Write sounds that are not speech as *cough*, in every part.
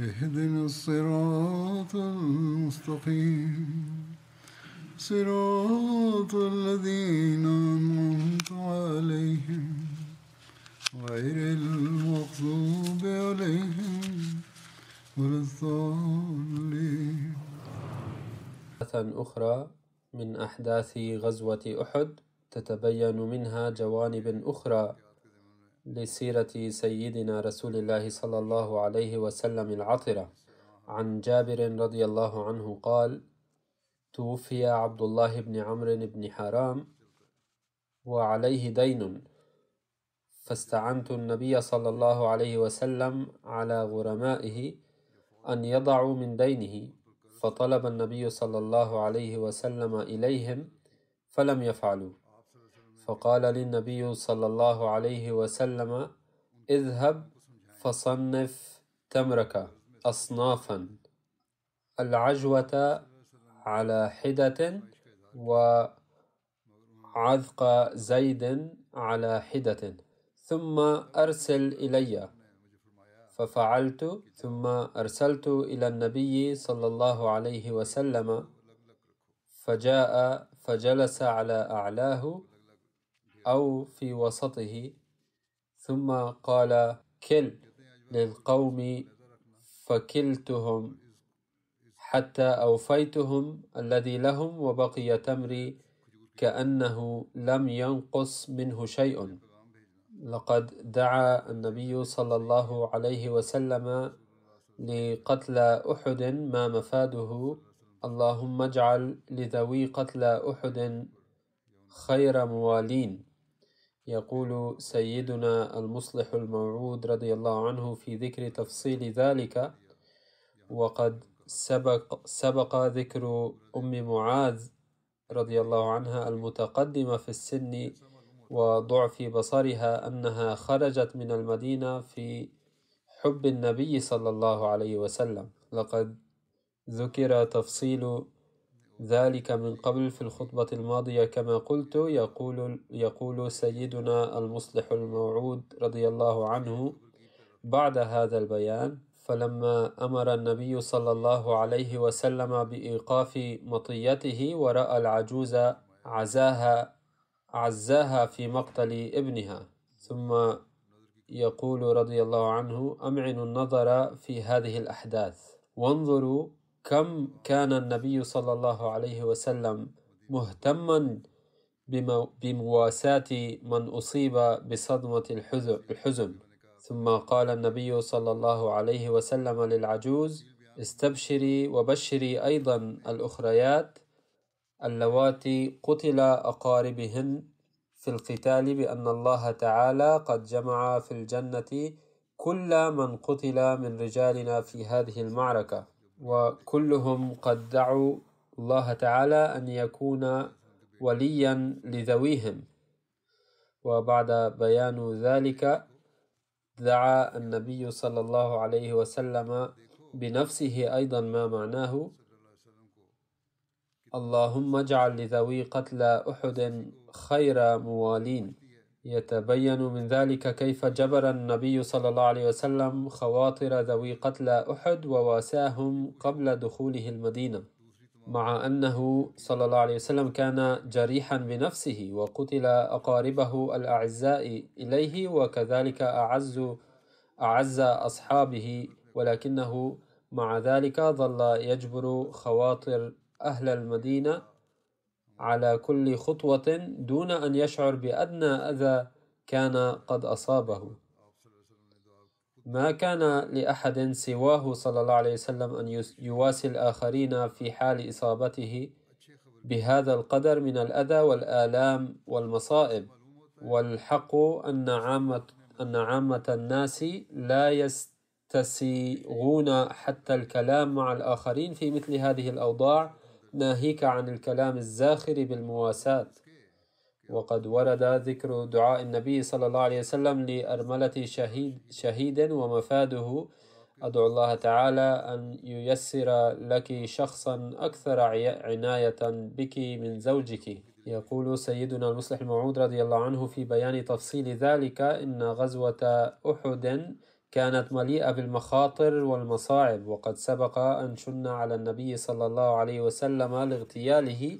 اهدنا الصراط المستقيم صراط الذين أنعمت عليهم غير المغضوب عليهم ولا الضالين أخرى من أحداث غزوة أحد تتبين منها جوانب أخرى لسيرة سيدنا رسول الله صلى الله عليه وسلم العطرة عن جابر رضي الله عنه قال توفي عبد الله بن عمرو بن حرام وعليه دين فاستعنت النبي صلى الله عليه وسلم على غرمائه أن يضعوا من دينه فطلب النبي صلى الله عليه وسلم إليهم فلم يفعلوا فقال للنبي صلى الله عليه وسلم اذهب فصنف تمرك أصنافا العجوة على حدة وعذق زيد على حدة ثم أرسل إلي ففعلت ثم أرسلت إلى النبي صلى الله عليه وسلم فجاء فجلس على أعلاه أو في وسطه ثم قال كل للقوم فكلتهم حتى أوفيتهم الذي لهم وبقي تمري كأنه لم ينقص منه شيء لقد دعا النبي صلى الله عليه وسلم لقتل أحد ما مفاده اللهم اجعل لذوي قتل أحد خير موالين يقول سيدنا المصلح الموعود رضي الله عنه في ذكر تفصيل ذلك وقد سبق سبق ذكر أم معاذ رضي الله عنها المتقدمة في السن وضعف بصرها أنها خرجت من المدينة في حب النبي صلى الله عليه وسلم لقد ذكر تفصيل ذلك من قبل في الخطبة الماضية كما قلت يقول يقول سيدنا المصلح الموعود رضي الله عنه بعد هذا البيان فلما امر النبي صلى الله عليه وسلم بايقاف مطيته وراى العجوز عزاها عزاها في مقتل ابنها ثم يقول رضي الله عنه امعنوا النظر في هذه الاحداث وانظروا كم كان النبي صلى الله عليه وسلم مهتما بمواساة من أصيب بصدمة الحزن ثم قال النبي صلى الله عليه وسلم للعجوز استبشري وبشري أيضا الأخريات اللواتي قتل أقاربهن في القتال بأن الله تعالى قد جمع في الجنة كل من قتل من رجالنا في هذه المعركة وكلهم قد دعوا الله تعالى أن يكون وليا لذويهم وبعد بيان ذلك دعا النبي صلى الله عليه وسلم بنفسه أيضا ما معناه اللهم اجعل لذوي قتل أحد خير موالين يتبين من ذلك كيف جبر النبي صلى الله عليه وسلم خواطر ذوي قتلى أحد وواساهم قبل دخوله المدينة مع أنه صلى الله عليه وسلم كان جريحا بنفسه وقتل أقاربه الأعزاء إليه وكذلك أعز أعز أصحابه ولكنه مع ذلك ظل يجبر خواطر أهل المدينة على كل خطوة دون أن يشعر بأدنى أذى كان قد أصابه ما كان لأحد سواه صلى الله عليه وسلم أن يواسي الآخرين في حال إصابته بهذا القدر من الأذى والآلام والمصائب والحق أن عامة أن عامة الناس لا يستسيغون حتى الكلام مع الآخرين في مثل هذه الأوضاع ناهيك عن الكلام الزاخر بالمواساة وقد ورد ذكر دعاء النبي صلى الله عليه وسلم لأرملة شهيد شهيد ومفاده أدعو الله تعالى أن ييسر لك شخصا أكثر عناية بك من زوجك يقول سيدنا المصلح الموعود رضي الله عنه في بيان تفصيل ذلك إن غزوة أحد كانت مليئة بالمخاطر والمصاعب وقد سبق أن شن على النبي صلى الله عليه وسلم لاغتياله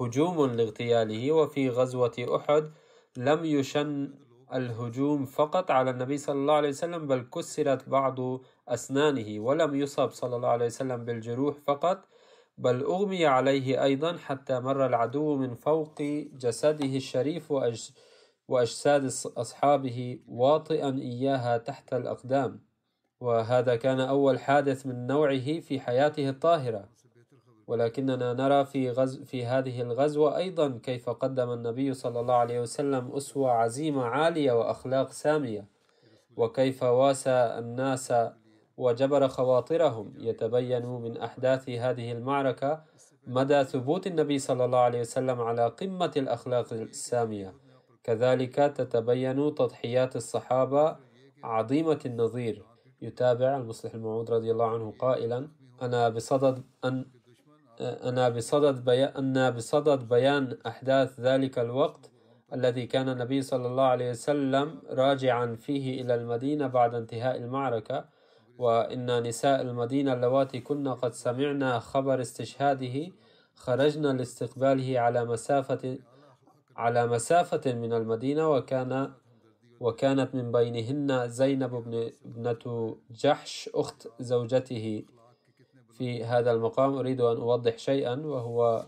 هجوم لاغتياله وفي غزوة أحد لم يشن الهجوم فقط على النبي صلى الله عليه وسلم بل كسرت بعض أسنانه ولم يصب صلى الله عليه وسلم بالجروح فقط بل أغمي عليه أيضا حتى مر العدو من فوق جسده الشريف وأجسده وأجساد أصحابه واطئا إياها تحت الأقدام وهذا كان أول حادث من نوعه في حياته الطاهرة ولكننا نرى في, غزو في هذه الغزوة أيضا كيف قدم النبي صلى الله عليه وسلم أسوة عزيمة عالية وأخلاق سامية وكيف واسى الناس وجبر خواطرهم يتبين من أحداث هذه المعركة مدى ثبوت النبي صلى الله عليه وسلم على قمة الأخلاق السامية كذلك تتبين تضحيات الصحابة عظيمة النظير يتابع المصلح الموعود رضي الله عنه قائلا أنا بصدد أن أنا بصدد بيان أن بصدد بيان أحداث ذلك الوقت الذي كان النبي صلى الله عليه وسلم راجعا فيه إلى المدينة بعد انتهاء المعركة وإن نساء المدينة اللواتي كن قد سمعنا خبر استشهاده خرجنا لاستقباله على مسافة على مسافة من المدينة وكان وكانت من بينهن زينب بن ابنة جحش أخت زوجته في هذا المقام أريد أن أوضح شيئا وهو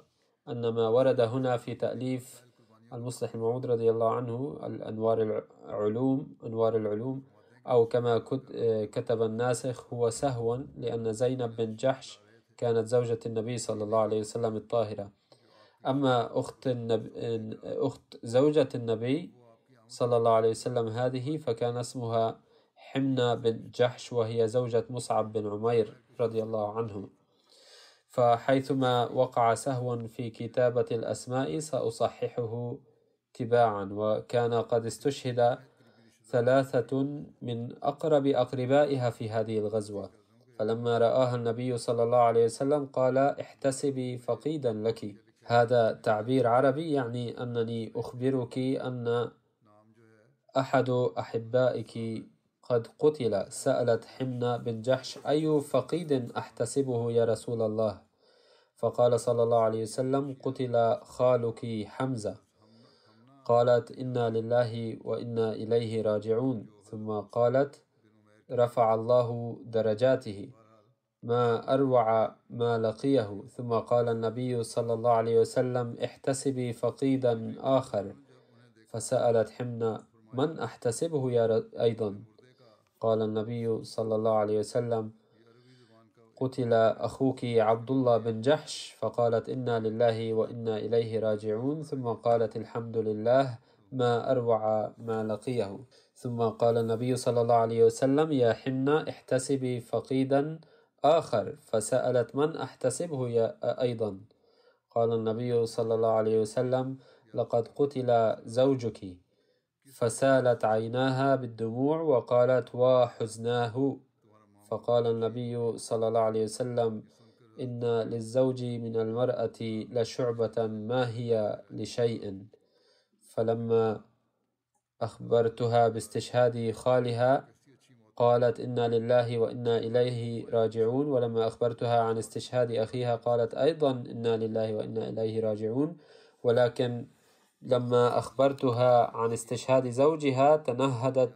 أن ما ورد هنا في تأليف المصلح الموعود رضي الله عنه الأنوار العلوم أنوار العلوم أو كما كتب الناسخ هو سهوا لأن زينب بن جحش كانت زوجة النبي صلى الله عليه وسلم الطاهرة أما أخت, النبي أخت زوجة النبي صلى الله عليه وسلم هذه فكان اسمها حمنة بن جحش وهي زوجة مصعب بن عمير رضي الله عنه فحيثما وقع سهو في كتابة الأسماء سأصححه تباعا وكان قد استشهد ثلاثة من أقرب أقربائها في هذه الغزوة فلما رآها النبي صلى الله عليه وسلم قال احتسبي فقيدا لك هذا تعبير عربي يعني أنني أخبرك أن أحد أحبائك قد قتل سألت حمنا بن جحش أي فقيد أحتسبه يا رسول الله فقال صلى الله عليه وسلم قتل خالك حمزة قالت إنا لله وإنا إليه راجعون ثم قالت رفع الله درجاته ما أروع ما لقيه ثم قال النبي صلى الله عليه وسلم احتسبي فقيدا آخر فسألت حمنا من أحتسبه يا أيضا قال النبي صلى الله عليه وسلم قتل أخوك عبد الله بن جحش فقالت إنا لله وإنا إليه راجعون ثم قالت الحمد لله ما أروع ما لقيه ثم قال النبي صلى الله عليه وسلم يا حنة احتسبي فقيدا آخر فسألت من أحتسبه يا أيضا قال النبي صلى الله عليه وسلم لقد قتل زوجك فسالت عيناها بالدموع وقالت وحزناه فقال النبي صلى الله عليه وسلم إن للزوج من المرأة لشعبة ما هي لشيء فلما أخبرتها باستشهاد خالها قالت إنا لله وإنا إليه راجعون ولما أخبرتها عن استشهاد أخيها قالت أيضا إنا لله وإنا إليه راجعون ولكن لما أخبرتها عن استشهاد زوجها تنهدت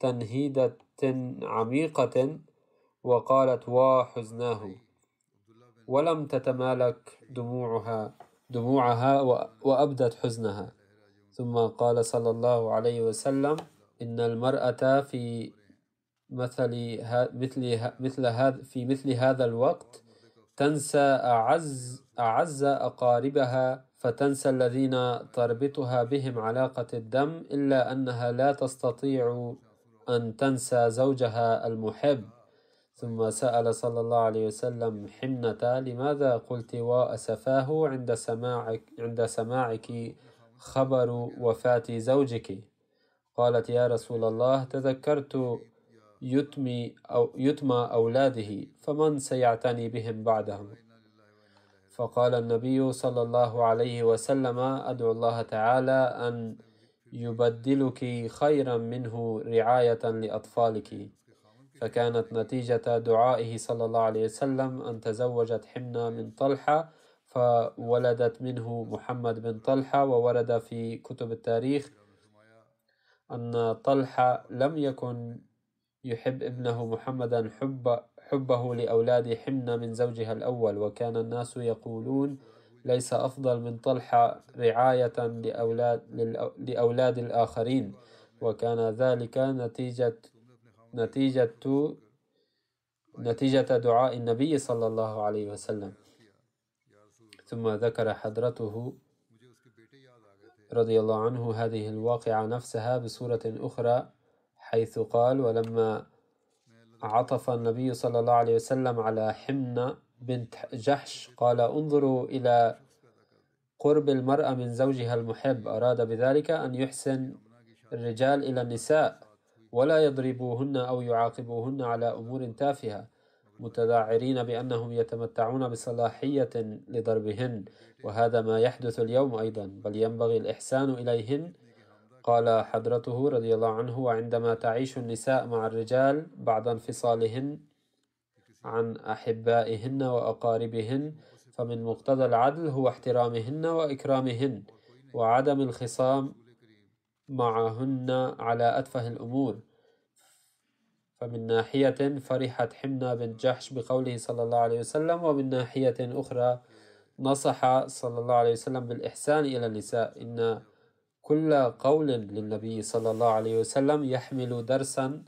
تنهيدة عميقة وقالت وحزناه ولم تتمالك دموعها دموعها وأبدت حزنها ثم قال صلى الله عليه وسلم إن المرأة في مثل مثل مثل هذا في مثل هذا الوقت تنسى أعز أعز أقاربها فتنسى الذين تربطها بهم علاقة الدم إلا أنها لا تستطيع أن تنسى زوجها المحب ثم سأل صلى الله عليه وسلم حنة لماذا قلت وأسفاه عند سماعك عند سماعك خبر وفاة زوجك قالت يا رسول الله تذكرت يتمي أو يتمى أولاده فمن سيعتني بهم بعدهم فقال النبي صلى الله عليه وسلم أدعو الله تعالى أن يبدلك خيرا منه رعاية لأطفالك فكانت نتيجة دعائه صلى الله عليه وسلم أن تزوجت حمنة من طلحة فولدت منه محمد بن طلحة وورد في كتب التاريخ أن طلحة لم يكن يحب ابنه محمدا حب حبه لأولاد حمنة من زوجها الأول وكان الناس يقولون ليس أفضل من طلحة رعاية لأولاد, لأولاد الآخرين وكان ذلك نتيجة نتيجة نتيجة دعاء النبي صلى الله عليه وسلم ثم ذكر حضرته رضي الله عنه هذه الواقعة نفسها بصورة أخرى حيث قال ولما عطف النبي صلى الله عليه وسلم على حمنة بنت جحش قال انظروا إلى قرب المرأة من زوجها المحب أراد بذلك أن يحسن الرجال إلى النساء ولا يضربوهن أو يعاقبوهن على أمور تافهة متذعرين بأنهم يتمتعون بصلاحية لضربهن وهذا ما يحدث اليوم أيضا بل ينبغي الإحسان إليهن قال حضرته رضي الله عنه وعندما تعيش النساء مع الرجال بعد انفصالهن عن أحبائهن وأقاربهن فمن مقتضى العدل هو احترامهن وإكرامهن وعدم الخصام معهن على أتفه الأمور فمن ناحية فرحت حمنا بن جحش بقوله صلى الله عليه وسلم ومن ناحية أخرى نصح صلى الله عليه وسلم بالإحسان إلى النساء إن كل قول للنبي صلى الله عليه وسلم يحمل درسا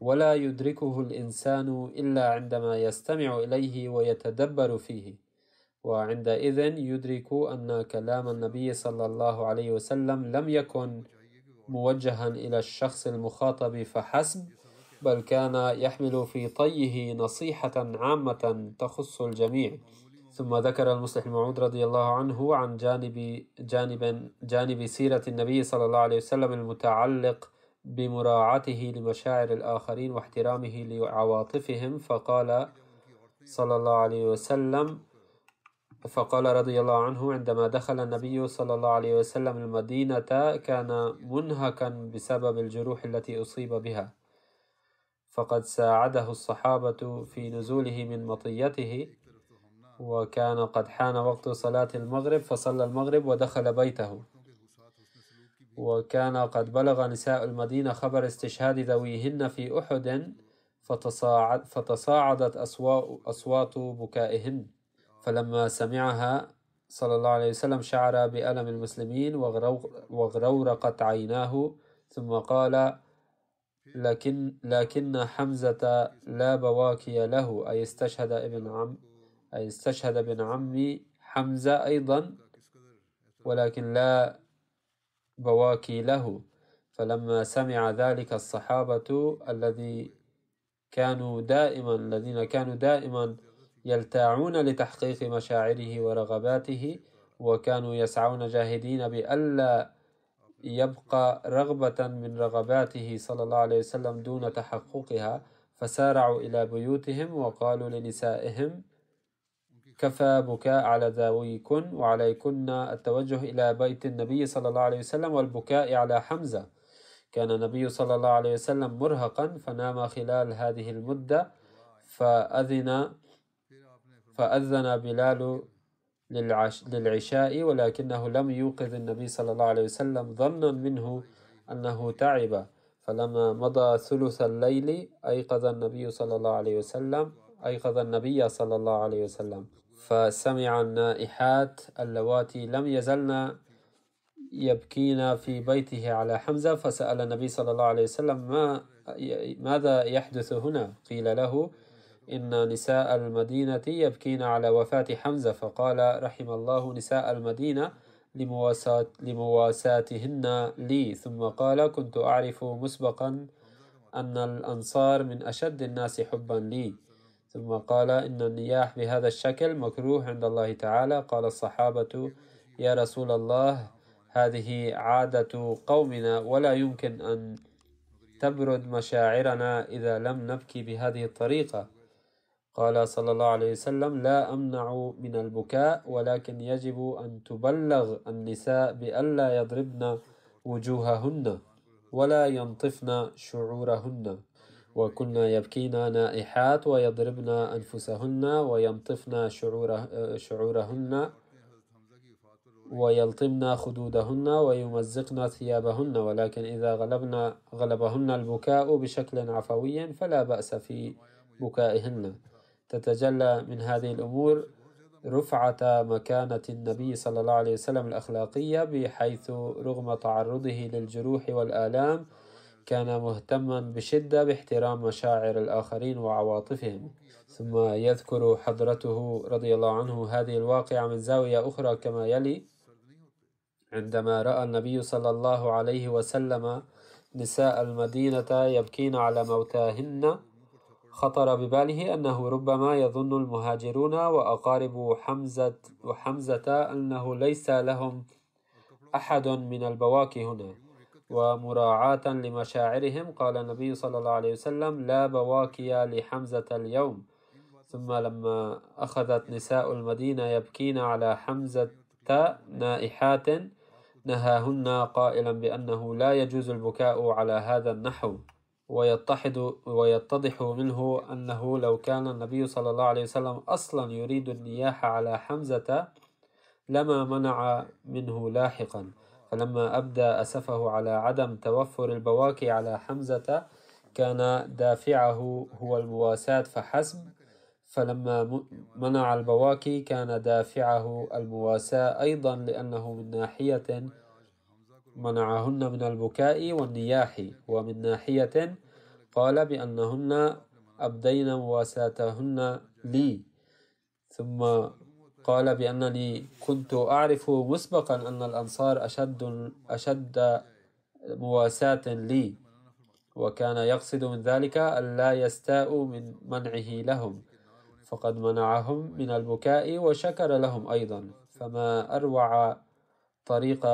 ولا يدركه الإنسان إلا عندما يستمع إليه ويتدبر فيه وعندئذ يدرك أن كلام النبي صلى الله عليه وسلم لم يكن موجها إلى الشخص المخاطب فحسب بل كان يحمل في طيه نصيحة عامة تخص الجميع ثم ذكر المصلح الموعود رضي الله عنه عن جانب جانب جانب سيرة النبي صلى الله عليه وسلم المتعلق بمراعاته لمشاعر الآخرين واحترامه لعواطفهم فقال صلى الله عليه وسلم فقال رضي الله عنه عندما دخل النبي صلى الله عليه وسلم المدينة كان منهكا بسبب الجروح التي أصيب بها فقد ساعده الصحابة في نزوله من مطيته وكان قد حان وقت صلاة المغرب فصلى المغرب ودخل بيته وكان قد بلغ نساء المدينة خبر استشهاد ذويهن في أحد فتصاعد فتصاعدت أصوات بكائهن فلما سمعها صلى الله عليه وسلم شعر بألم المسلمين وغرورقت عيناه ثم قال لكن لكن حمزة لا بواكي له أي استشهد ابن عم أي استشهد ابن عمي حمزة أيضا ولكن لا بواكي له فلما سمع ذلك الصحابة الذي كانوا دائما الذين كانوا دائما يلتاعون لتحقيق مشاعره ورغباته وكانوا يسعون جاهدين بألا يبقى رغبة من رغباته صلى الله عليه وسلم دون تحققها فسارعوا إلى بيوتهم وقالوا لنسائهم كفى بكاء على ذويكن وعليكن التوجه إلى بيت النبي صلى الله عليه وسلم والبكاء على حمزة كان النبي صلى الله عليه وسلم مرهقا فنام خلال هذه المدة فأذن فأذن بلال للعشاء ولكنه لم يوقظ النبي صلى الله عليه وسلم ظنا منه أنه تعب فلما مضى ثلث الليل أيقظ النبي صلى الله عليه وسلم أيقظ النبي صلى الله عليه وسلم فسمع النائحات اللواتي لم يزلن يبكين في بيته على حمزة فسأل النبي صلى الله عليه وسلم ما ماذا يحدث هنا قيل له إن نساء المدينة يبكين على وفاة حمزة فقال رحم الله نساء المدينة لمواسات لمواساتهن لي ثم قال كنت أعرف مسبقا أن الأنصار من أشد الناس حبا لي ثم قال إن النياح بهذا الشكل مكروه عند الله تعالى قال الصحابة يا رسول الله هذه عادة قومنا ولا يمكن أن تبرد مشاعرنا إذا لم نبكي بهذه الطريقة قال صلى الله عليه وسلم لا أمنع من البكاء ولكن يجب أن تبلغ النساء بألا يضربن وجوههن ولا ينطفن شعورهن وكن يبكين نائحات ويضربن أنفسهن ويمطفن شعوره شعورهن ويلطمن خدودهن ويمزقن ثيابهن ولكن إذا غلبنا غلبهن البكاء بشكل عفوي فلا بأس في بكائهن تتجلى من هذه الأمور رفعة مكانة النبي صلى الله عليه وسلم الأخلاقية بحيث رغم تعرضه للجروح والآلام كان مهتما بشدة باحترام مشاعر الآخرين وعواطفهم ثم يذكر حضرته رضي الله عنه هذه الواقعة من زاوية أخرى كما يلي عندما رأى النبي صلى الله عليه وسلم نساء المدينة يبكين على موتاهن خطر بباله أنه ربما يظن المهاجرون وأقارب حمزة وحمزة أنه ليس لهم أحد من البواكي هنا ومراعاة لمشاعرهم قال النبي صلى الله عليه وسلم لا بواكي لحمزة اليوم ثم لما أخذت نساء المدينة يبكين على حمزة نائحات نهاهن قائلا بأنه لا يجوز البكاء على هذا النحو ويتحد ويتضح منه أنه لو كان النبي صلى الله عليه وسلم أصلا يريد النياحة على حمزة لما منع منه لاحقا فلما أبدى أسفه على عدم توفر البواكي على حمزة كان دافعه هو المواساة فحسب فلما منع البواكي كان دافعه المواساة أيضا لأنه من ناحية منعهن من البكاء والنياح ومن ناحية قال بأنهن أبدين مواساتهن لي ثم قال بأنني كنت أعرف مسبقا أن الأنصار أشد أشد مواساة لي وكان يقصد من ذلك ألا يستاءوا من منعه لهم فقد منعهم من البكاء وشكر لهم أيضا فما أروع طريق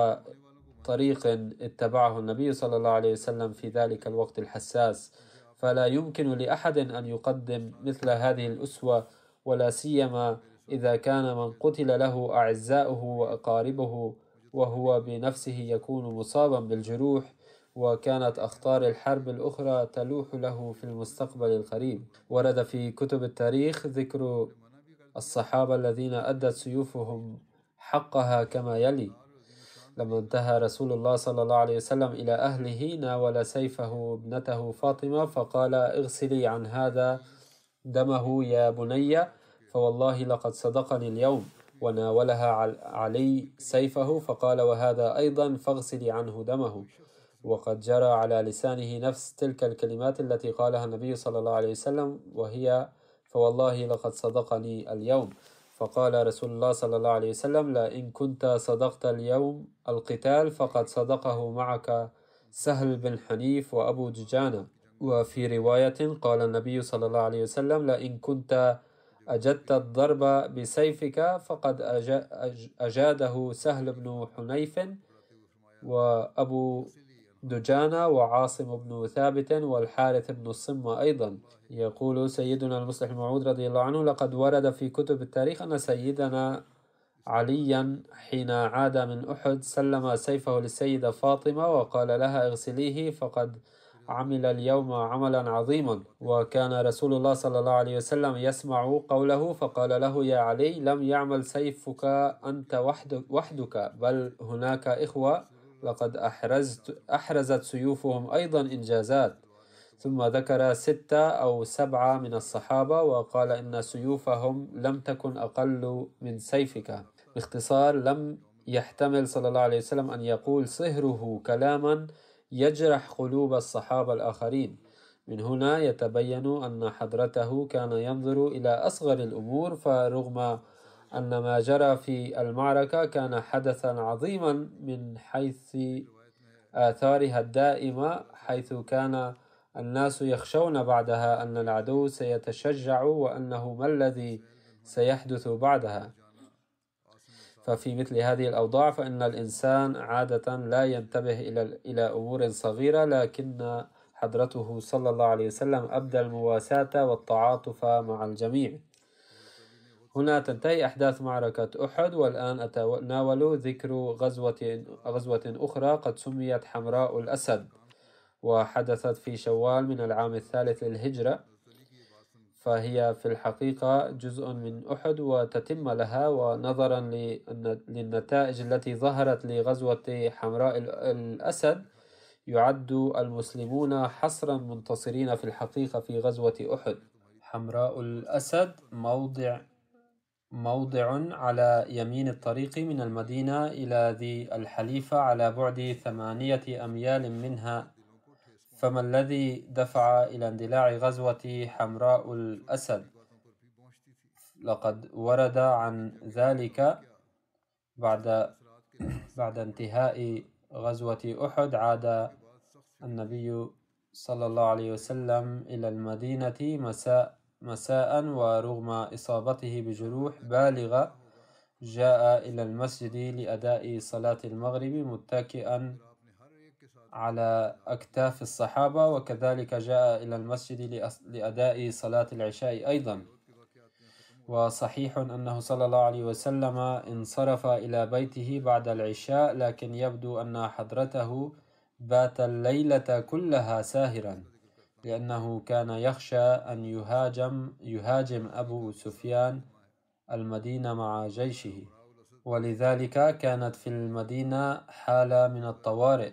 طريق اتبعه النبي صلى الله عليه وسلم في ذلك الوقت الحساس فلا يمكن لأحد أن يقدم مثل هذه الأسوة ولا سيما إذا كان من قتل له أعزاؤه وأقاربه وهو بنفسه يكون مصابا بالجروح وكانت أخطار الحرب الأخرى تلوح له في المستقبل القريب ورد في كتب التاريخ ذكر الصحابة الذين أدت سيوفهم حقها كما يلي لما انتهى رسول الله صلى الله عليه وسلم إلى أهله ناول سيفه ابنته فاطمة فقال اغسلي عن هذا دمه يا بني فوالله لقد صدقني اليوم وناولها علي سيفه فقال وهذا أيضا فاغسلي عنه دمه وقد جرى على لسانه نفس تلك الكلمات التي قالها النبي صلى الله عليه وسلم وهي فوالله لقد صدقني اليوم فقال رسول الله صلى الله عليه وسلم لا إن كنت صدقت اليوم القتال فقد صدقه معك سهل بن حنيف وأبو دجانة وفي رواية قال النبي صلى الله عليه وسلم لئن كنت أجدت الضرب بسيفك فقد أجاده سهل بن حنيف وأبو دجانة وعاصم بن ثابت والحارث بن الصمة أيضا يقول سيدنا المصلح الموعود رضي الله عنه لقد ورد في كتب التاريخ أن سيدنا عليا حين عاد من أحد سلم سيفه للسيدة فاطمة وقال لها اغسليه فقد عمل اليوم عملا عظيما وكان رسول الله صلى الله عليه وسلم يسمع قوله فقال له يا علي لم يعمل سيفك أنت وحدك, بل هناك إخوة لقد أحرزت أحرزت سيوفهم أيضا إنجازات ثم ذكر ستة أو سبعة من الصحابة وقال إن سيوفهم لم تكن أقل من سيفك باختصار لم يحتمل صلى الله عليه وسلم أن يقول صهره كلاما يجرح قلوب الصحابة الآخرين من هنا يتبين أن حضرته كان ينظر إلى أصغر الأمور فرغم أن ما جرى في المعركة كان حدثا عظيما من حيث آثارها الدائمة حيث كان الناس يخشون بعدها أن العدو سيتشجع وأنه ما الذي سيحدث بعدها ففي مثل هذه الأوضاع فإن الإنسان عادة لا ينتبه إلى إلى أمور صغيرة لكن حضرته صلى الله عليه وسلم أبدى المواساة والتعاطف مع الجميع هنا تنتهي أحداث معركة أحد والآن أتناول ذكر غزوة غزوة أخرى قد سميت حمراء الأسد وحدثت في شوال من العام الثالث للهجرة فهي في الحقيقة جزء من أحد وتتم لها ونظرا للنتائج التي ظهرت لغزوة حمراء الأسد يعد المسلمون حصرا منتصرين في الحقيقة في غزوة أحد حمراء الأسد موضع موضع على يمين الطريق من المدينة إلى ذي الحليفة على بعد ثمانية أميال منها فما الذي دفع إلى اندلاع غزوة حمراء الأسد لقد ورد عن ذلك بعد *clears throat* بعد انتهاء غزوة أحد عاد النبي صلى الله عليه وسلم إلى المدينة مساء مساء ورغم إصابته بجروح بالغة جاء إلى المسجد لأداء صلاة المغرب متكئا على أكتاف الصحابة وكذلك جاء إلى المسجد لأداء صلاة العشاء أيضا وصحيح أنه صلى الله عليه وسلم انصرف إلى بيته بعد العشاء لكن يبدو أن حضرته بات الليلة كلها ساهرا لأنه كان يخشى أن يهاجم يهاجم أبو سفيان المدينة مع جيشه ولذلك كانت في المدينة حالة من الطوارئ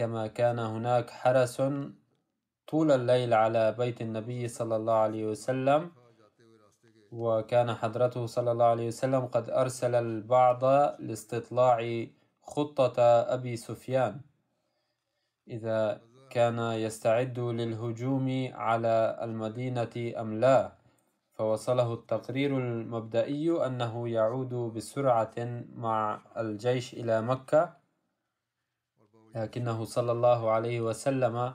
كما كان هناك حرس طول الليل على بيت النبي صلى الله عليه وسلم وكان حضرته صلى الله عليه وسلم قد أرسل البعض لاستطلاع خطة أبي سفيان إذا كان يستعد للهجوم على المدينة أم لا فوصله التقرير المبدئي أنه يعود بسرعة مع الجيش إلى مكة لكنه صلى الله عليه وسلم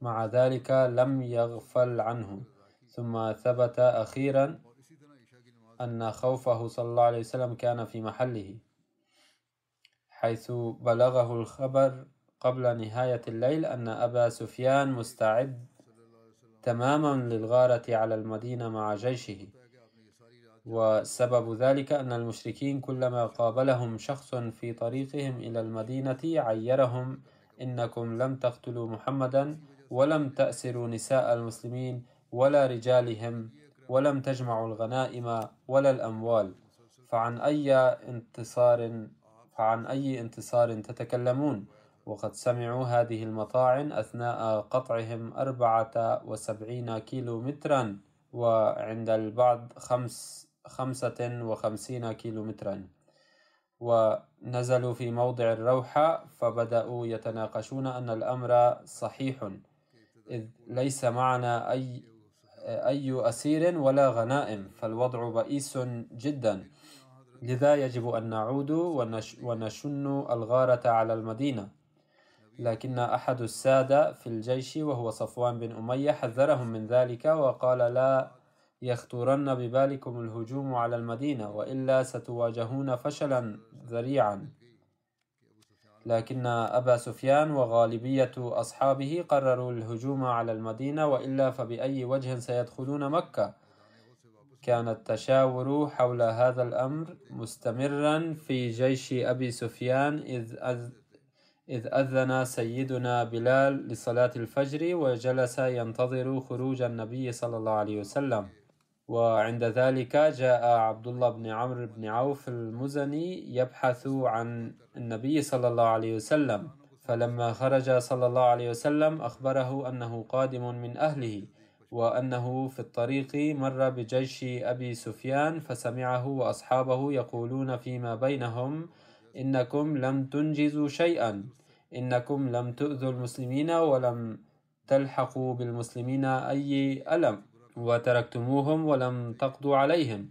مع ذلك لم يغفل عنه ثم ثبت أخيرا أن خوفه صلى الله عليه وسلم كان في محله حيث بلغه الخبر قبل نهاية الليل أن أبا سفيان مستعد تماما للغارة على المدينة مع جيشه وسبب ذلك أن المشركين كلما قابلهم شخص في طريقهم إلى المدينة عيرهم إنكم لم تقتلوا محمدا ولم تأسروا نساء المسلمين ولا رجالهم ولم تجمعوا الغنائم ولا الأموال فعن أي انتصار فعن أي انتصار تتكلمون وقد سمعوا هذه المطاعن أثناء قطعهم أربعة وسبعين كيلو مترا وعند البعض خمس خمسة وخمسين مترا ونزلوا في موضع الروحة فبدأوا يتناقشون أن الأمر صحيح إذ ليس معنا أي أي أسير ولا غنائم فالوضع بئيس جدا لذا يجب أن نعود ونشن الغارة على المدينة لكن أحد السادة في الجيش وهو صفوان بن أمية حذرهم من ذلك وقال لا يخطرن ببالكم الهجوم على المدينة وإلا ستواجهون فشلا ذريعا لكن أبا سفيان وغالبية أصحابه قرروا الهجوم على المدينة وإلا فبأي وجه سيدخلون مكة كان التشاور حول هذا الأمر مستمرا في جيش أبي سفيان إذ أذ إذ أذن سيدنا بلال لصلاة الفجر وجلس ينتظر خروج النبي صلى الله عليه وسلم وعند ذلك جاء عبد الله بن عمرو بن عوف المزني يبحث عن النبي صلى الله عليه وسلم فلما خرج صلى الله عليه وسلم أخبره أنه قادم من أهله وأنه في الطريق مر بجيش أبي سفيان فسمعه وأصحابه يقولون فيما بينهم إنكم لم تنجزوا شيئا إنكم لم تؤذوا المسلمين ولم تلحقوا بالمسلمين أي ألم وتركتموهم ولم تقضوا عليهم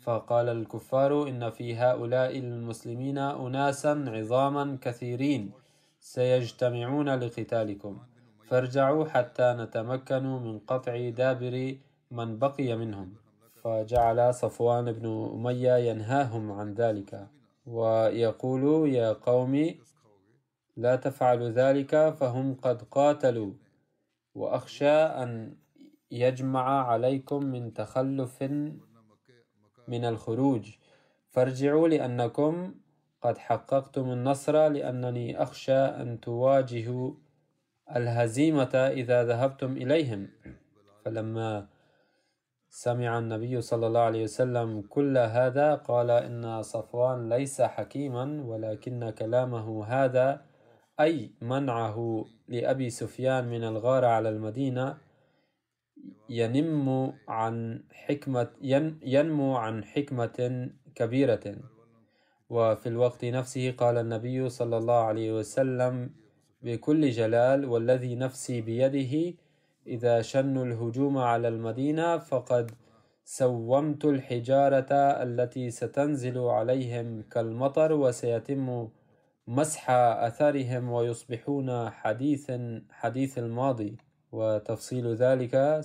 فقال الكفار إن في هؤلاء المسلمين أناسا عظاما كثيرين سيجتمعون لقتالكم فارجعوا حتى نتمكن من قطع دابر من بقي منهم فجعل صفوان بن أمية ينهاهم عن ذلك ويقول يا قوم لا تفعلوا ذلك فهم قد قاتلوا وأخشى أن يجمع عليكم من تخلف من الخروج فارجعوا لأنكم قد حققتم النصر لأنني أخشى أن تواجهوا الهزيمة إذا ذهبتم إليهم فلما سمع النبي صلى الله عليه وسلم كل هذا قال إن صفوان ليس حكيما ولكن كلامه هذا أي منعه لأبي سفيان من الغارة على المدينة عن حكمة ينمو عن حكمة كبيرة وفي الوقت نفسه قال النبي صلى الله عليه وسلم بكل جلال والذي نفسي بيده إذا شنوا الهجوم على المدينة فقد سومت الحجارة التي ستنزل عليهم كالمطر وسيتم مسح أثرهم ويصبحون حديث حديث الماضي وتفصيل ذلك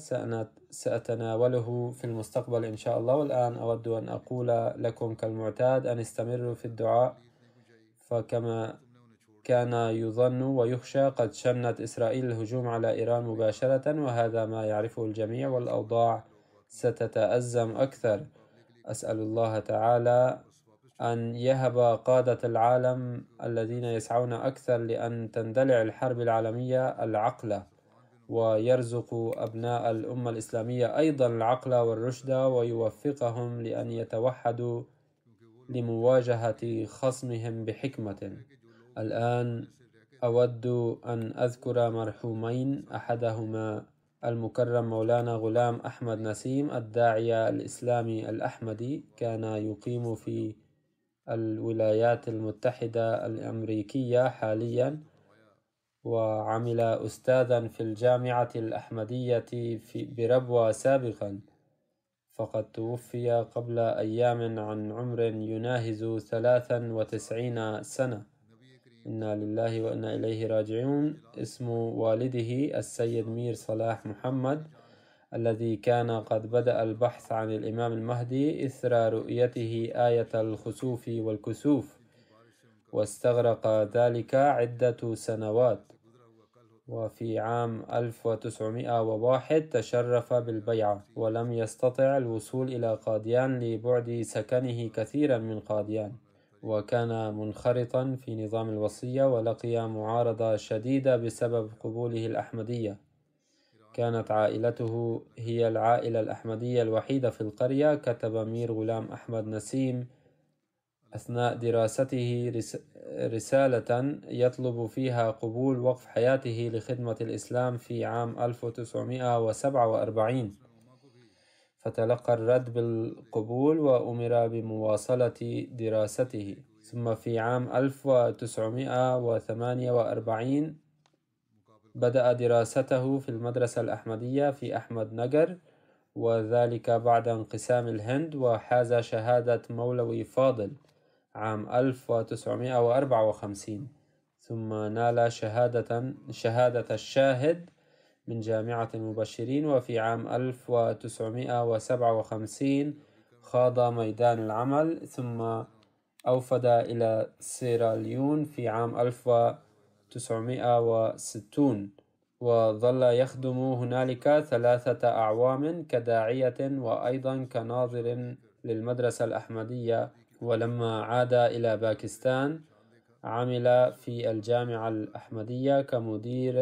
سأتناوله في المستقبل إن شاء الله والآن أود أن أقول لكم كالمعتاد أن استمروا في الدعاء فكما كان يظن ويخشى قد شنت إسرائيل الهجوم على إيران مباشرة وهذا ما يعرفه الجميع والأوضاع ستتأزم أكثر أسأل الله تعالى أن يهب قادة العالم الذين يسعون أكثر لأن تندلع الحرب العالمية العقلة ويرزق أبناء الأمة الإسلامية أيضا العقل والرشد ويوفقهم لأن يتوحدوا لمواجهة خصمهم بحكمة الآن أود أن أذكر مرحومين أحدهما المكرم مولانا غلام أحمد نسيم الداعية الإسلامي الأحمدي كان يقيم في الولايات المتحدة الأمريكية حالياً وعمل أستاذا في الجامعة الأحمدية في بربوة سابقا فقد توفي قبل أيام عن عمر يناهز 93 سنة إنا لله وإنا إليه راجعون اسم والده السيد مير صلاح محمد الذي كان قد بدأ البحث عن الإمام المهدي إثر رؤيته آية الخسوف والكسوف واستغرق ذلك عدة سنوات وفي عام 1901 تشرف بالبيعة ولم يستطع الوصول إلى قاديان لبعد سكنه كثيرا من قاديان وكان منخرطا في نظام الوصية ولقي معارضة شديدة بسبب قبوله الأحمدية كانت عائلته هي العائلة الأحمدية الوحيدة في القرية كتب مير غلام أحمد نسيم أثناء دراسته رسالة يطلب فيها قبول وقف حياته لخدمة الإسلام في عام 1947 فتلقى الرد بالقبول وأمر بمواصلة دراسته ثم في عام 1948 بدأ دراسته في المدرسة الأحمدية في أحمد نجر وذلك بعد انقسام الهند وحاز شهادة مولوي فاضل عام 1954 ثم نال شهادة شهادة الشاهد من جامعة المبشرين وفي عام 1957 خاض ميدان العمل ثم أوفد إلى سيراليون في عام 1960 وظل يخدم هنالك ثلاثة أعوام كداعية وأيضا كناظر للمدرسة الأحمدية ولما عاد إلى باكستان عمل في الجامعة الأحمدية كمدير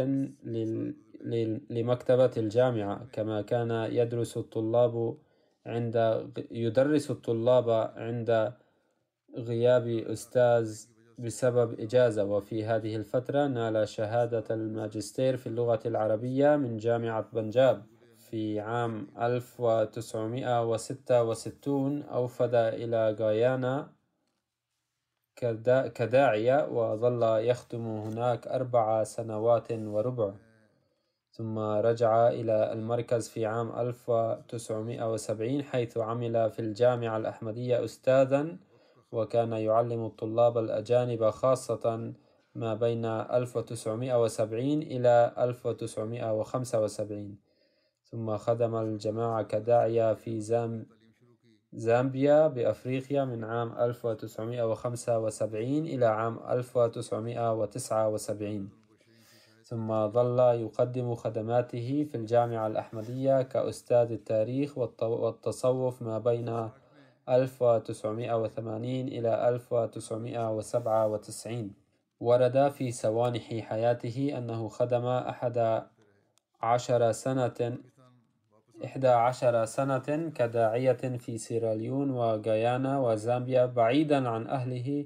لمكتبة الجامعة كما كان يدرس الطلاب عند يدرس الطلاب عند غياب أستاذ بسبب إجازة وفي هذه الفترة نال شهادة الماجستير في اللغة العربية من جامعة بنجاب في عام 1966 أوفد إلى غايانا كداعية وظل يخدم هناك أربع سنوات وربع ثم رجع إلى المركز في عام 1970 حيث عمل في الجامعة الأحمدية أستاذا وكان يعلم الطلاب الأجانب خاصة ما بين 1970 إلى 1975 ثم خدم الجماعة كداعية في زام زامبيا بأفريقيا من عام 1975 إلى عام 1979 ثم ظل يقدم خدماته في الجامعة الأحمدية كأستاذ التاريخ والتصوف ما بين 1980 إلى 1997 ورد في سوانح حياته أنه خدم أحد عشر سنة إحدى عشر سنة كداعية في سيراليون وغيانا وزامبيا بعيدا عن أهله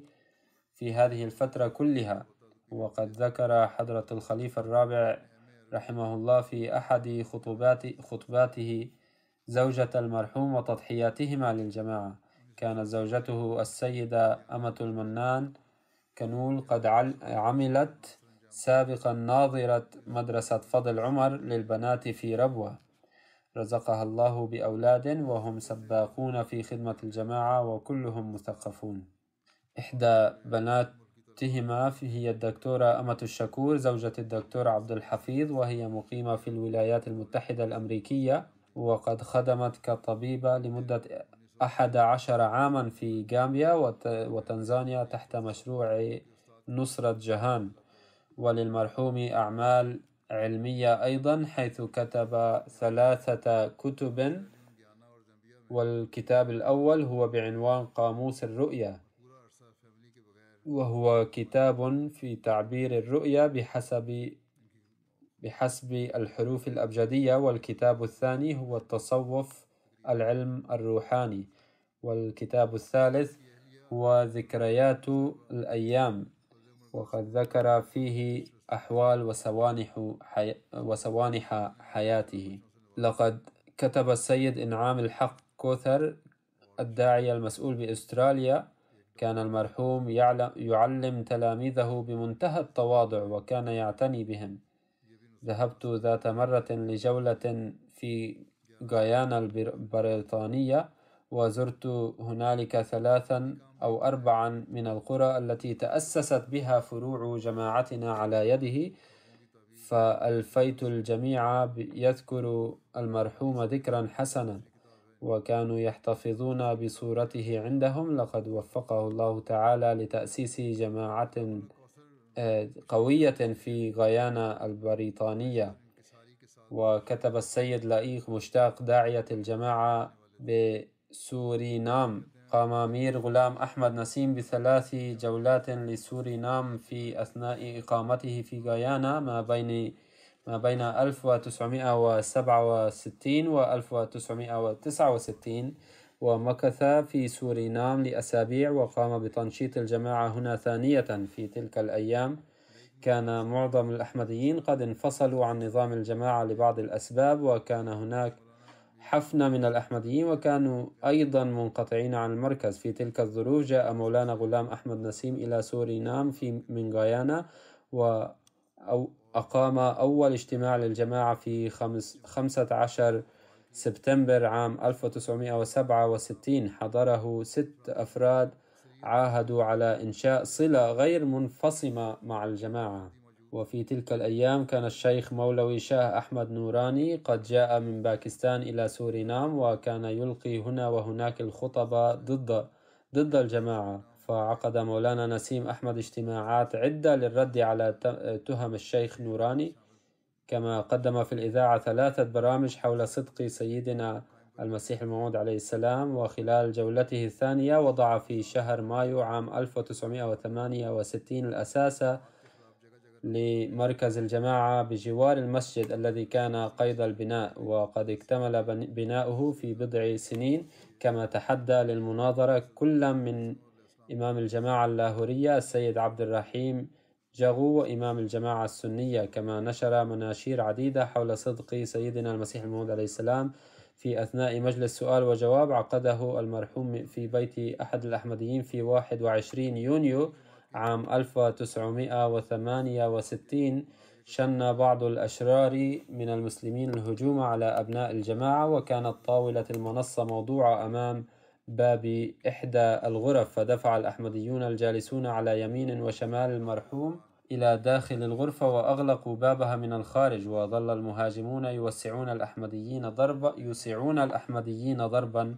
في هذه الفترة كلها وقد ذكر حضرة الخليفة الرابع رحمه الله في أحد خطبات خطباته زوجة المرحوم وتضحياتهما للجماعة كانت زوجته السيدة أمة المنان كنول قد عملت سابقا ناظرة مدرسة فضل عمر للبنات في ربوة رزقها الله بأولاد وهم سباقون في خدمة الجماعة وكلهم مثقفون إحدى بناتهما هي الدكتورة أمة الشكور زوجة الدكتور عبد الحفيظ وهي مقيمة في الولايات المتحدة الأمريكية وقد خدمت كطبيبة لمدة أحد عشر عاما في غامبيا وتنزانيا تحت مشروع نصرة جهان وللمرحوم أعمال علمية أيضا حيث كتب ثلاثة كتب والكتاب الأول هو بعنوان قاموس الرؤية وهو كتاب في تعبير الرؤية بحسب بحسب الحروف الأبجدية والكتاب الثاني هو التصوف العلم الروحاني والكتاب الثالث هو ذكريات الأيام وقد ذكر فيه أحوال وسوانح, حي... وسوانح حياته لقد كتب السيد إنعام الحق كوثر الداعية المسؤول بأستراليا كان المرحوم يعلم, تلاميذه بمنتهى التواضع وكان يعتني بهم ذهبت ذات مرة لجولة في غايانا البريطانية وزرت هنالك ثلاثا أو أربعا من القرى التي تأسست بها فروع جماعتنا على يده فألفيت الجميع يذكر المرحوم ذكرا حسنا وكانوا يحتفظون بصورته عندهم لقد وفقه الله تعالى لتأسيس جماعة آه، قوية في غيانا البريطانية وكتب السيد لائيق مشتاق داعية الجماعة سورينام قام أمير غلام أحمد نسيم بثلاث جولات لسورينام في أثناء إقامته في غيانا ما بين ما بين 1967 و 1969 ومكث في سورينام لأسابيع وقام بتنشيط الجماعة هنا ثانية في تلك الأيام كان معظم الأحمديين قد انفصلوا عن نظام الجماعة لبعض الأسباب وكان هناك حفنة من الأحمديين وكانوا أيضا منقطعين عن المركز في تلك الظروف جاء مولانا غلام أحمد نسيم إلى سورينام في من غايانا وأقام أول اجتماع للجماعة في خمس خمسة عشر سبتمبر عام 1967 حضره ست أفراد عاهدوا على إنشاء صلة غير منفصمة مع الجماعة وفي تلك الأيام كان الشيخ مولوي شاه أحمد نوراني قد جاء من باكستان إلى سورينام وكان يلقي هنا وهناك الخطب ضد ضد الجماعة فعقد مولانا نسيم أحمد اجتماعات عدة للرد على تهم الشيخ نوراني كما قدم في الإذاعة ثلاثة برامج حول صدق سيدنا المسيح الموعود عليه السلام وخلال جولته الثانية وضع في شهر مايو عام 1968 الأساس لمركز الجماعة بجوار المسجد الذي كان قيد البناء وقد اكتمل بناؤه في بضع سنين كما تحدى للمناظرة كل من إمام الجماعة اللاهورية السيد عبد الرحيم جاغو وإمام الجماعة السنية كما نشر مناشير عديدة حول صدق سيدنا المسيح الموعود عليه السلام في أثناء مجلس سؤال وجواب عقده المرحوم في بيت أحد الأحمديين في 21 يونيو عام 1968 شن بعض الأشرار من المسلمين الهجوم على أبناء الجماعة وكانت طاولة المنصة موضوعة أمام باب إحدى الغرف فدفع الأحمديون الجالسون على يمين وشمال المرحوم إلى داخل الغرفة وأغلقوا بابها من الخارج وظل المهاجمون يوسعون الأحمديين ضربا يوسعون الأحمديين ضربا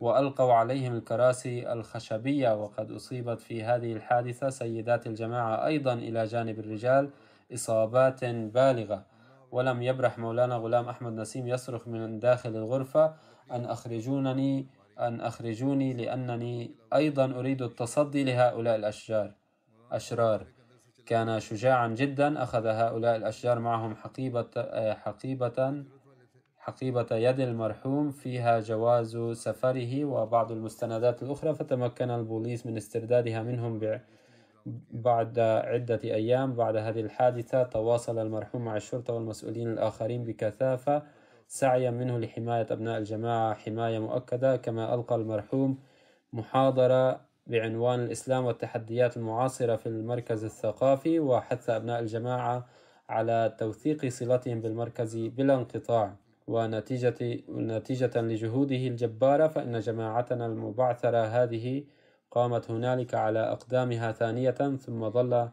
وألقوا عليهم الكراسي الخشبية وقد أصيبت في هذه الحادثة سيدات الجماعة أيضا إلى جانب الرجال إصابات بالغة ولم يبرح مولانا غلام أحمد نسيم يصرخ من داخل الغرفة أن أخرجونني أن أخرجوني لأنني أيضا أريد التصدي لهؤلاء الأشجار أشرار كان شجاعا جدا أخذ هؤلاء الأشجار معهم حقيبة حقيبة حقيبة يد المرحوم فيها جواز سفره وبعض المستندات الأخرى فتمكن البوليس من استردادها منهم بعد عدة أيام بعد هذه الحادثة تواصل المرحوم مع الشرطة والمسؤولين الآخرين بكثافة سعيا منه لحماية أبناء الجماعة حماية مؤكدة كما ألقى المرحوم محاضرة بعنوان الإسلام والتحديات المعاصرة في المركز الثقافي وحث أبناء الجماعة على توثيق صلتهم بالمركز بلا انقطاع ونتيجة نتيجة لجهوده الجبارة فإن جماعتنا المبعثرة هذه قامت هنالك على أقدامها ثانية ثم ظل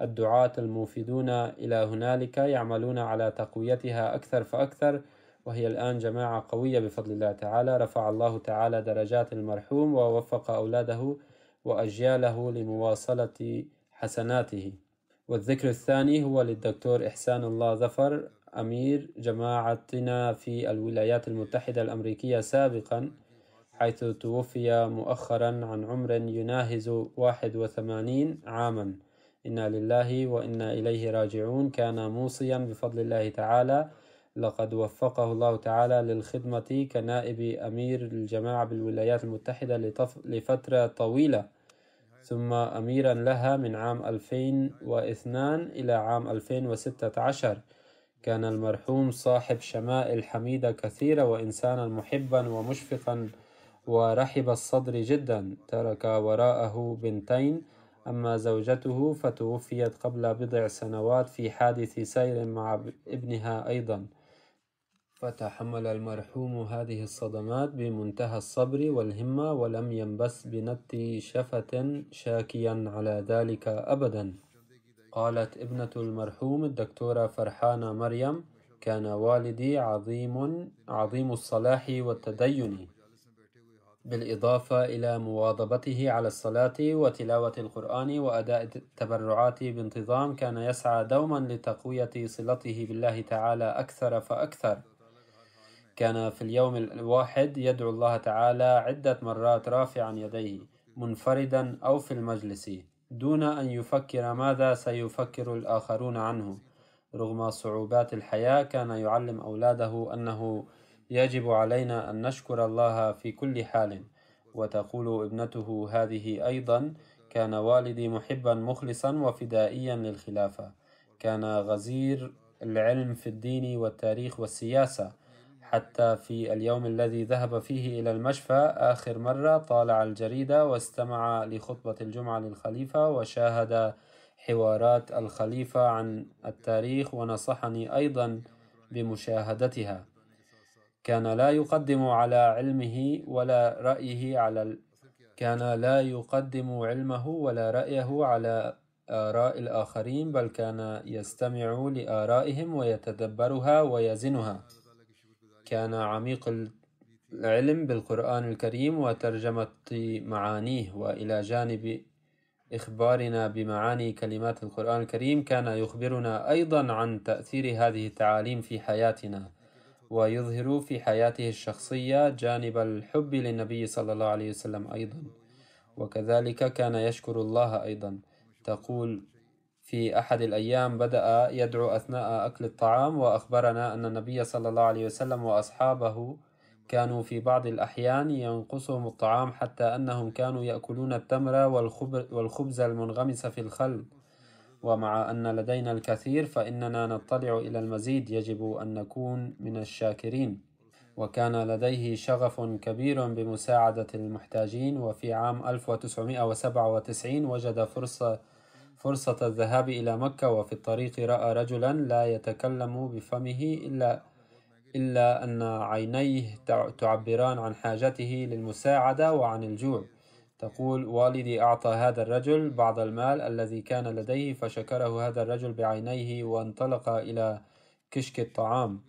الدعاة الموفدون إلى هنالك يعملون على تقويتها أكثر فأكثر وهي الآن جماعة قوية بفضل الله تعالى رفع الله تعالى درجات المرحوم ووفق أولاده وأجياله لمواصلة حسناته والذكر الثاني هو للدكتور إحسان الله ظفر أمير جماعتنا في الولايات المتحدة الأمريكية سابقا حيث توفي مؤخرا عن عمر يناهز 81 عاما إنا لله وإنا إليه راجعون كان موصيا بفضل الله تعالى لقد وفقه الله تعالى للخدمة كنائب أمير الجماعة بالولايات المتحدة لفترة طويلة ثم أميرا لها من عام 2002 إلى عام 2016 كان المرحوم صاحب شمائل حميدة كثيرة وإنسانا محبا ومشفقا ورحب الصدر جدا ترك وراءه بنتين أما زوجته فتوفيت قبل بضع سنوات في حادث سير مع ابنها أيضا فتحمل المرحوم هذه الصدمات بمنتهى الصبر والهمة ولم ينبس بنت شفة شاكيا على ذلك أبدا قالت ابنة المرحوم الدكتورة فرحانة مريم كان والدي عظيم عظيم الصلاح والتدين بالإضافة إلى مواظبته على الصلاة وتلاوة القرآن وأداء التبرعات بانتظام كان يسعى دوما لتقوية صلته بالله تعالى أكثر فأكثر كان في اليوم الواحد يدعو الله تعالى عدة مرات رافعا يديه منفردا أو في المجلس دون أن يفكر ماذا سيفكر الآخرون عنه رغم صعوبات الحياة كان يعلم أولاده أنه يجب علينا أن نشكر الله في كل حال وتقول ابنته هذه أيضا كان والدي محبا مخلصا وفدائيا للخلافة كان غزير العلم في الدين والتاريخ والسياسة حتى في اليوم الذي ذهب فيه إلى المشفى آخر مرة طالع الجريدة واستمع لخطبة الجمعة للخليفة وشاهد حوارات الخليفة عن التاريخ ونصحني أيضا بمشاهدتها كان لا يقدم على علمه ولا رأيه على ال... كان لا يقدم علمه ولا رأيه على آراء الآخرين بل كان يستمع لآرائهم ويتدبرها ويزنها كان عميق العلم بالقرآن الكريم وترجمة معانيه وإلى جانب إخبارنا بمعاني كلمات القرآن الكريم كان يخبرنا أيضا عن تأثير هذه التعاليم في حياتنا ويظهر في حياته الشخصية جانب الحب للنبي صلى الله عليه وسلم أيضا وكذلك كان يشكر الله أيضا تقول في أحد الأيام بدأ يدعو أثناء أكل الطعام وأخبرنا أن النبي صلى الله عليه وسلم وأصحابه كانوا في بعض الأحيان ينقصهم الطعام حتى أنهم كانوا يأكلون التمر والخبز المنغمس في الخل ومع أن لدينا الكثير فإننا نطلع إلى المزيد يجب أن نكون من الشاكرين وكان لديه شغف كبير بمساعدة المحتاجين وفي عام 1997 وجد فرصة فرصة الذهاب إلى مكة وفي الطريق رأى رجلا لا يتكلم بفمه إلا إلا أن عينيه تعبران عن حاجته للمساعدة وعن الجوع تقول والدي أعطى هذا الرجل بعض المال الذي كان لديه فشكره هذا الرجل بعينيه وانطلق إلى كشك الطعام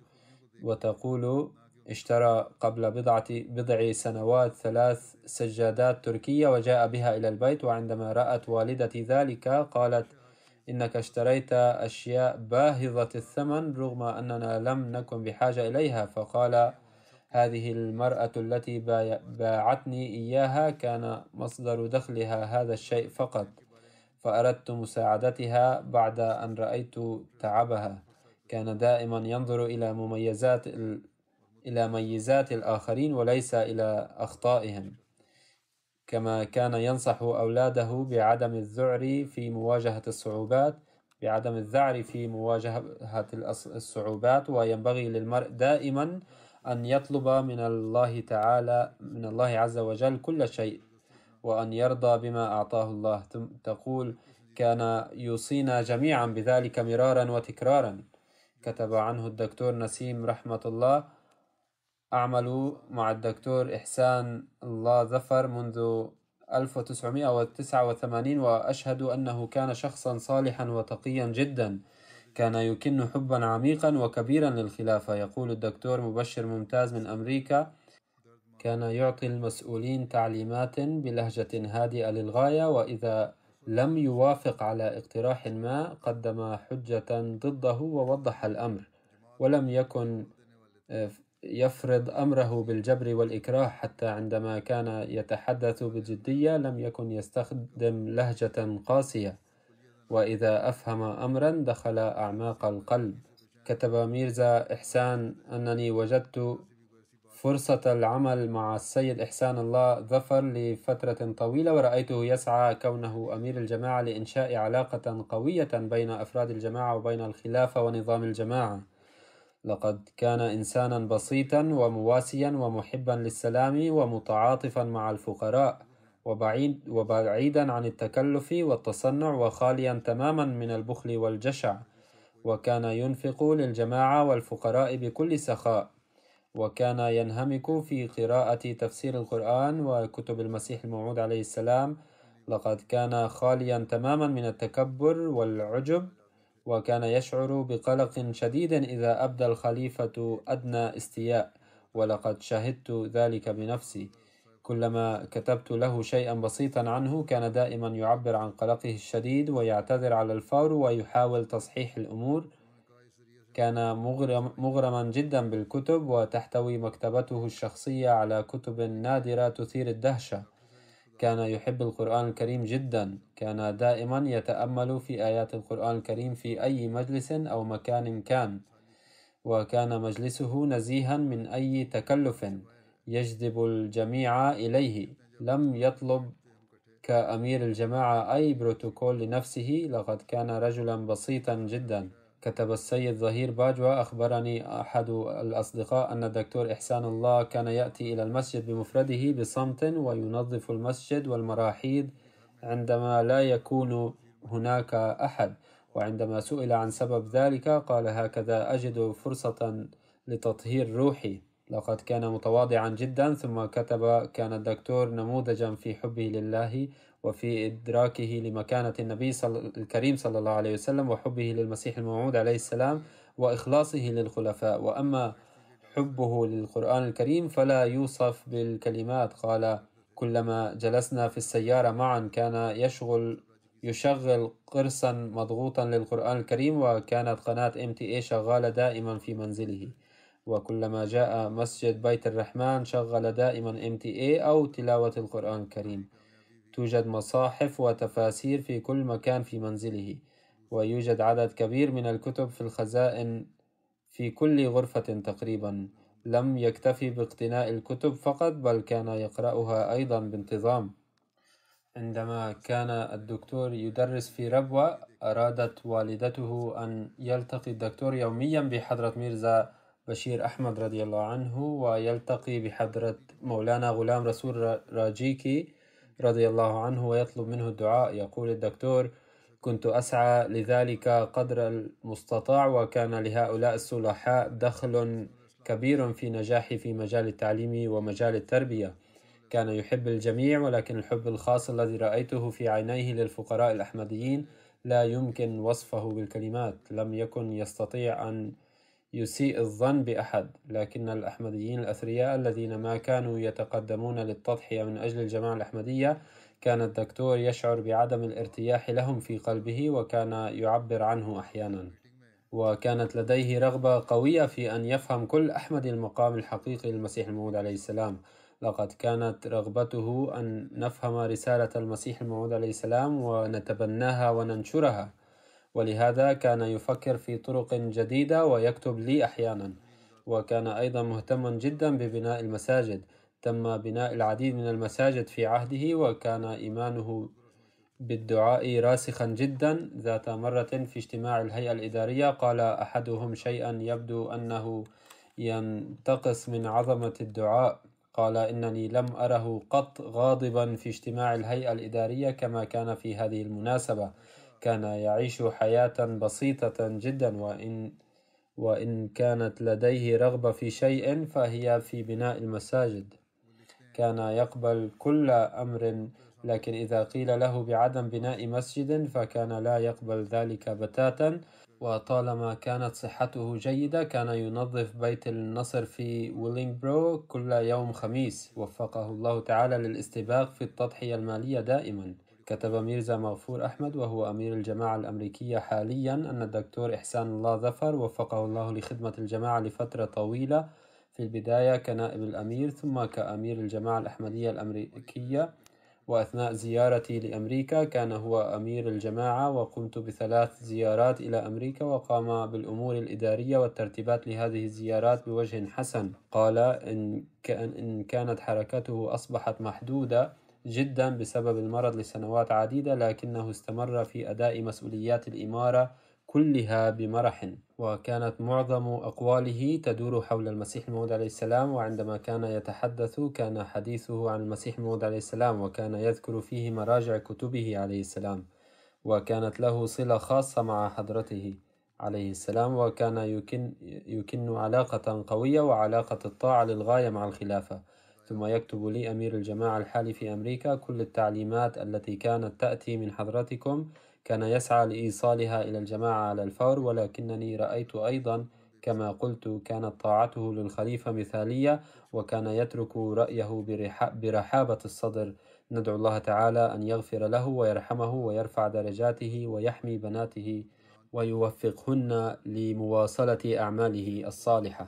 وتقول اشترى قبل بضعة بضع سنوات ثلاث سجادات تركية وجاء بها إلى البيت وعندما رأت والدتي ذلك قالت إنك اشتريت أشياء باهظة الثمن رغم أننا لم نكن بحاجة إليها فقال هذه المرأة التي باعتني إياها كان مصدر دخلها هذا الشيء فقط فأردت مساعدتها بعد أن رأيت تعبها كان دائما ينظر إلى مميزات إلى ميزات الآخرين وليس إلى أخطائهم كما كان ينصح أولاده بعدم الذعر في مواجهة الصعوبات بعدم الذعر في مواجهة الصعوبات وينبغي للمرء دائما أن يطلب من الله تعالى من الله عز وجل كل شيء وأن يرضى بما أعطاه الله تقول كان يوصينا جميعا بذلك مرارا وتكرارا كتب عنه الدكتور نسيم رحمة الله أعمل مع الدكتور إحسان الله ظفر منذ 1989 وأشهد أنه كان شخصا صالحا وتقيا جدا كان يكن حبا عميقا وكبيرا للخلافة يقول الدكتور مبشر ممتاز من أمريكا كان يعطي المسؤولين تعليمات بلهجة هادئة للغاية وإذا لم يوافق على اقتراح ما قدم حجة ضده ووضح الأمر ولم يكن آه، يفرض أمره بالجبر والإكراه حتى عندما كان يتحدث بجدية لم يكن يستخدم لهجة قاسية وإذا أفهم أمرا دخل أعماق القلب كتب ميرزا إحسان أنني وجدت فرصة العمل مع السيد إحسان الله ظفر لفترة طويلة ورأيته يسعى كونه أمير الجماعة لإنشاء علاقة قوية بين أفراد الجماعة وبين الخلافة ونظام الجماعة لقد كان إنسانا بسيطا ومواسيا ومحبا للسلام ومتعاطفا مع الفقراء وبعيد وبعيدا عن التكلف والتصنع وخاليا تماما من البخل والجشع وكان ينفق للجماعة والفقراء بكل سخاء وكان ينهمك في قراءة تفسير القرآن وكتب المسيح الموعود عليه السلام لقد كان خاليا تماما من التكبر والعجب وكان يشعر بقلق شديد إذا أبدى الخليفة أدنى استياء ولقد شهدت ذلك بنفسي كلما كتبت له شيئا بسيطا عنه كان دائما يعبر عن قلقه الشديد ويعتذر على الفور ويحاول تصحيح الأمور كان مغرم مغرما جدا بالكتب وتحتوي مكتبته الشخصية على كتب نادرة تثير الدهشة كان يحب القرآن الكريم جدا كان دائما يتأمل في آيات القرآن الكريم في أي مجلس أو مكان كان وكان مجلسه نزيها من أي تكلف يجذب الجميع إليه لم يطلب كأمير الجماعة أي بروتوكول لنفسه لقد كان رجلا بسيطا جدا كتب السيد ظهير باجوا أخبرني أحد الأصدقاء أن الدكتور إحسان الله كان يأتي إلى المسجد بمفرده بصمت وينظف المسجد والمراحيض عندما لا يكون هناك أحد وعندما سئل عن سبب ذلك قال هكذا أجد فرصة لتطهير روحي لقد كان متواضعا جدا ثم كتب كان الدكتور نموذجا في حبه لله وفي إدراكه لمكانة النبي صل... الكريم صلى الله عليه وسلم وحبه للمسيح الموعود عليه السلام وإخلاصه للخلفاء وأما حبه للقرآن الكريم فلا يوصف بالكلمات قال كلما جلسنا في السيارة معا كان يشغل يشغل قرصا مضغوطا للقرآن الكريم وكانت قناة ام تي اي شغالة دائما في منزله وكلما جاء مسجد بيت الرحمن شغل دائما ام تي اي او تلاوة القرآن الكريم توجد مصاحف وتفاسير في كل مكان في منزله ويوجد عدد كبير من الكتب في الخزائن في كل غرفة تقريبا لم يكتفي باقتناء الكتب فقط بل كان يقرأها أيضا بانتظام عندما كان الدكتور يدرس في ربوة أرادت والدته أن يلتقي الدكتور يوميا بحضرة ميرزا بشير أحمد رضي الله عنه ويلتقي بحضرة مولانا غلام رسول راجيكي رضي الله عنه ويطلب منه الدعاء يقول الدكتور كنت أسعى لذلك قدر المستطاع وكان لهؤلاء الصلحاء دخل كبير في نجاحي في مجال التعليم ومجال التربية كان يحب الجميع ولكن الحب الخاص الذي رأيته في عينيه للفقراء الأحمديين لا يمكن وصفه بالكلمات لم يكن يستطيع أن يسيء الظن بأحد لكن الأحمديين الأثرياء الذين ما كانوا يتقدمون للتضحية من أجل الجماعة الأحمدية كان الدكتور يشعر بعدم الارتياح لهم في قلبه وكان يعبر عنه أحيانا وكانت لديه رغبة قوية في أن يفهم كل أحمد المقام الحقيقي للمسيح الموعود عليه السلام لقد كانت رغبته أن نفهم رسالة المسيح الموعود عليه السلام ونتبناها وننشرها ولهذا كان يفكر في طرق جديدة ويكتب لي أحيانا وكان أيضا مهتما جدا ببناء المساجد تم بناء العديد من المساجد في عهده وكان إيمانه بالدعاء راسخا جدا ذات مرة في اجتماع الهيئة الإدارية قال أحدهم شيئا يبدو أنه ينتقص من عظمة الدعاء قال إنني لم أره قط غاضبا في اجتماع الهيئة الإدارية كما كان في هذه المناسبة كان يعيش حياة بسيطة جدا وإن وإن كانت لديه رغبة في شيء فهي في بناء المساجد كان يقبل كل أمر لكن إذا قيل له بعدم بناء مسجد فكان لا يقبل ذلك بتاتا وطالما كانت صحته جيدة كان ينظف بيت النصر في ويلينغبرو كل يوم خميس وفقه الله تعالى للاستباق في التضحية المالية دائما كتب ميرزا مغفور أحمد وهو أمير الجماعة الأمريكية حاليا أن الدكتور إحسان الله ظفر وفقه الله لخدمة الجماعة لفترة طويلة في البداية كنائب الأمير ثم كأمير الجماعة الأحمدية الأمريكية وأثناء زيارتي لأمريكا كان هو أمير الجماعة وقمت بثلاث زيارات إلى أمريكا وقام بالأمور الإدارية والترتيبات لهذه الزيارات بوجه حسن قال إن, كانت حركته أصبحت محدودة جدا بسبب المرض لسنوات عديدة لكنه استمر في أداء مسؤوليات الإمارة كلها بمرح وكانت معظم أقواله تدور حول المسيح الموعود عليه السلام وعندما كان يتحدث كان حديثه عن المسيح الموعود عليه السلام وكان يذكر فيه مراجع كتبه عليه السلام وكانت له صلة خاصة مع حضرته عليه السلام وكان يكن, يكن علاقة قوية وعلاقة الطاعة للغاية مع الخلافة ثم يكتب لي أمير الجماعة الحالي في أمريكا كل التعليمات التي كانت تأتي من حضرتكم كان يسعى لإيصالها إلى الجماعة على الفور ولكنني رأيت أيضا كما قلت كانت طاعته للخليفة مثالية وكان يترك رأيه برحابة الصدر ندعو الله تعالى أن يغفر له ويرحمه ويرفع درجاته ويحمي بناته ويوفقهن لمواصلة أعماله الصالحة